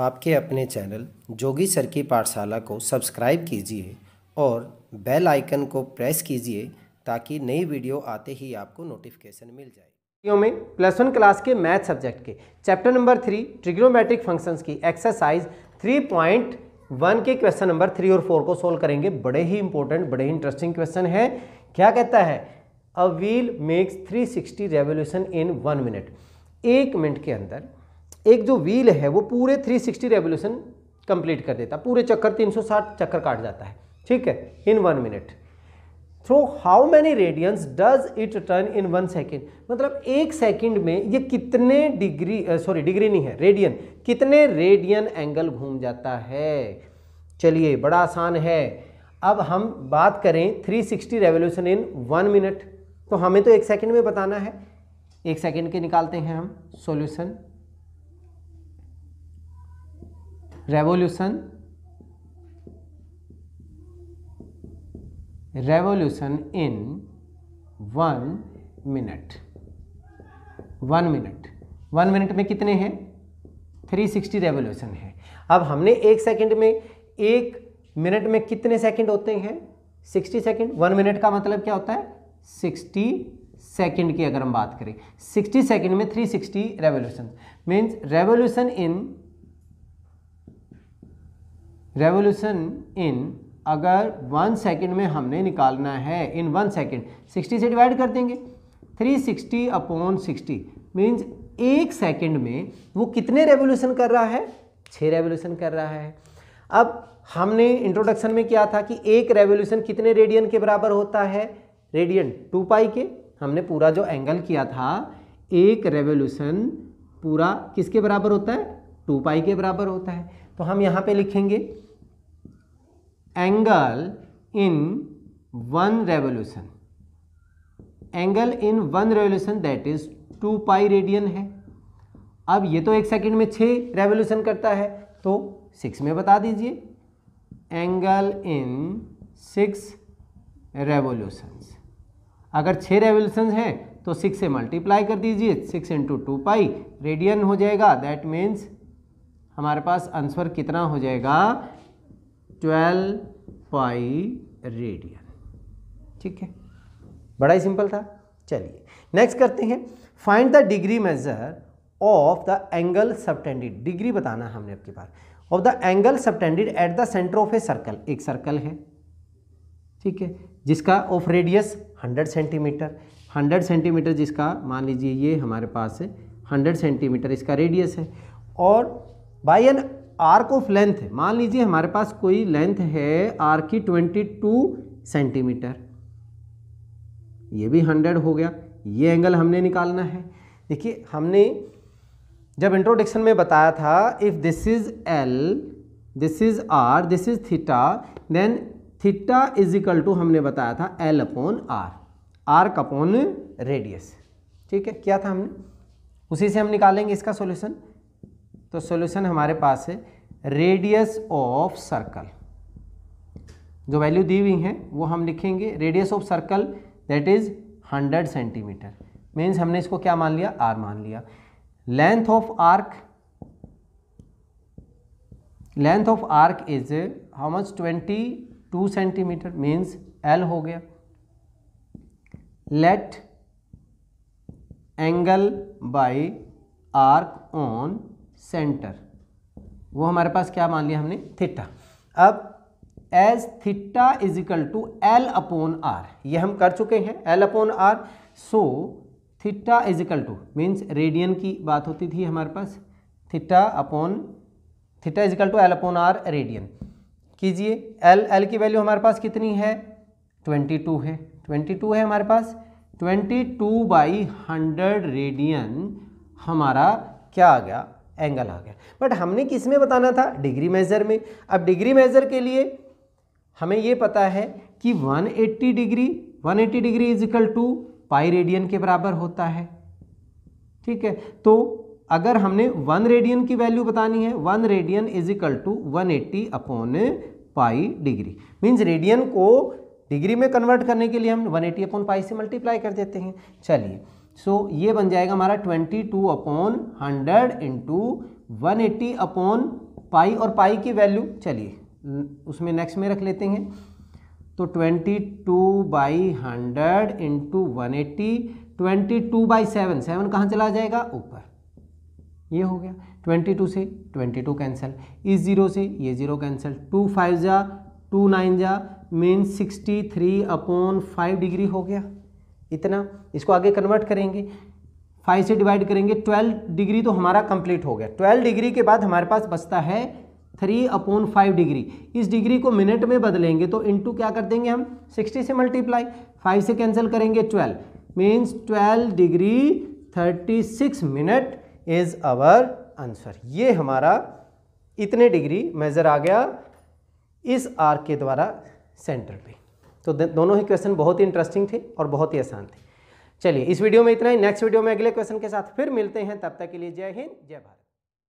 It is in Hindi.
आपके अपने चैनल जोगी सर की पाठशाला को सब्सक्राइब कीजिए और बेल आइकन को प्रेस कीजिए ताकि नई वीडियो आते ही आपको नोटिफिकेशन मिल जाए वीडियो में प्लस वन क्लास के मैथ सब्जेक्ट के chapter number three trigonometric functions की एक्सरसाइज थ्री पॉइंट वन के क्वेश्चन नंबर थ्री और फोर को सोल्व करेंगे बड़े ही इंपॉर्टेंट बड़े ही इंटरेस्टिंग क्वेश्चन है क्या कहता है a wheel makes 360 revolution in one minute एक मिनट के अंदर एक जो व्हील है वो पूरे 360 रेवोल्यूशन कंप्लीट कर देता पूरे चक्कर 360 चक्कर काट जाता है ठीक है in one minute through how many radians does it turn in one second मतलब एक सेकेंड में ये कितने डिग्री सॉरी डिग्री नहीं है रेडियन कितने रेडियन एंगल घूम जाता है चलिए बड़ा आसान है अब हम बात करें 360 रेवोल्यूशन इन वन मिनट तो हमें तो एक सेकेंड में बताना है एक सेकेंड के निकालते हैं हम solution revolution revolution in one minute one minute one minute में कितने हैं थ्री सिक्सटी रेवोल्यूशन है अब हमने एक सेकंड में एक मिनट में कितने सेकंड होते हैं सिक्सटी सेकंड वन मिनट का मतलब क्या होता है सिक्सटी सेकंड की अगर हम बात करें सिक्सटी सेकंड में three sixty revolution means revolution in revolution in अगर वन सेकेंड में हमने निकालना है इन वन सेकेंड सिक्सटी से डिवाइड कर देंगे three sixty upon sixty means एक सेकेंड में वो कितने रेवोल्यूशन कर रहा है छः रेवोल्यूशन कर रहा है अब हमने इंट्रोडक्शन में किया था कि एक रेवोल्यूशन कितने रेडियन के बराबर होता है रेडियन टू पाई के हमने पूरा जो एंगल किया था एक रेवोल्यूशन पूरा किसके बराबर होता है टू पाई के बराबर होता है तो हम यहाँ पे लिखेंगे angle in one revolution angle in one revolution that is two pi radian है अब ये तो एक सेकंड में छः रेवोल्यूशन करता है तो सिक्स में बता दीजिए एंगल इन सिक्स रेवोल्यूशंस अगर छः रेवोल्यूशन हैं तो सिक्स से मल्टीप्लाई कर दीजिए six into two pi radian हो जाएगा दैट मीन्स हमारे पास आंसर कितना हो जाएगा ट्वेल्व पाई रेडियन ठीक है बड़ा ही सिंपल था चलिए नेक्स्ट करते हैं find the degree measure of the angle subtended degree बताना हमने आपके पास of the angle subtended at the centre of a circle एक सर्कल है ठीक है जिसका ऑफ रेडियस 100 सेंटीमीटर 100 सेंटीमीटर जिसका मान लीजिए ये हमारे पास है 100 सेंटीमीटर इसका रेडियस है और by an arc of length है मान लीजिए हमारे पास कोई लेंथ है आर की ट्वेंटी टू सेंटीमीटर ये भी हंड्रेड हो गया ये एंगल हमने निकालना है देखिए हमने जब इंट्रोडक्शन में बताया था if this is L this is R this is theta then theta is equal to हमने बताया था L upon R arc upon radius ठीक है क्या था हमने उसी से हम निकालेंगे इसका सॉल्यूशन तो सॉल्यूशन हमारे पास है रेडियस ऑफ सर्कल जो वैल्यू दी हुई है वो हम लिखेंगे radius of circle that is 100 centimetre means हमने इसको क्या मान लिया आर मान लिया length of arc length of arc is how much 22 centimetre means L हो गया let angle by arc on centre वो हमारे पास क्या मान लिया हमने थिट्टा अब as theta is equal to L upon R ये हम कर चुके हैं L upon R so theta is equal to means radian की बात होती थी हमारे पास theta upon theta is equal to L upon R radian कीजिए एल एल की वैल्यू हमारे पास कितनी है ट्वेंटी टू है ट्वेंटी टू है हमारे पास twenty two by hundred radian हमारा क्या आ गया एंगल आ गया बट हमने किस में बताना था डिग्री मेजर में अब डिग्री मेजर के लिए हमें ये पता है कि 180 degree 180 degree is equal to pi radian के बराबर होता है ठीक है तो अगर हमने वन रेडियन की वैल्यू बतानी है one radian is equal to one eighty upon pi degree means radian को डिग्री में कन्वर्ट करने के लिए हम वन एटी अपॉन पाई से मल्टीप्लाई कर देते हैं चलिए सो so, ये बन जाएगा हमारा 22 two upon hundred into one upon pi और पाई की वैल्यू चलिए उसमें नेक्स्ट में रख लेते हैं तो 22 two by hundred into one eighty twenty two by seven seven कहाँ चला जाएगा ऊपर ये हो गया 22 से 22 कैंसिल इस ज़ीरो से ये ज़ीरो कैंसिल टू फाइव जा टू नाइन जा mean sixty three upon five degree हो गया इतना इसको आगे कन्वर्ट करेंगे फाइव से डिवाइड करेंगे ट्वेल्व डिग्री तो हमारा कंप्लीट हो गया ट्वेल्व डिग्री के बाद हमारे पास बचता है थ्री अपॉन फाइव डिग्री इस डिग्री को मिनट में बदलेंगे तो इनटू क्या कर देंगे हम सिक्सटी से मल्टीप्लाई फाइव से कैंसिल करेंगे twelve means twelve degree thirty six minute is our answer ये हमारा इतने डिग्री मेज़र आ गया इस आर्क के द्वारा सेंटर पे तो दोनों ही क्वेश्चन बहुत ही इंटरेस्टिंग थे और बहुत ही आसान थे चलिए इस वीडियो में इतना ही नेक्स्ट वीडियो में अगले क्वेश्चन के साथ फिर मिलते हैं तब तक के लिए जय हिंद जय भारत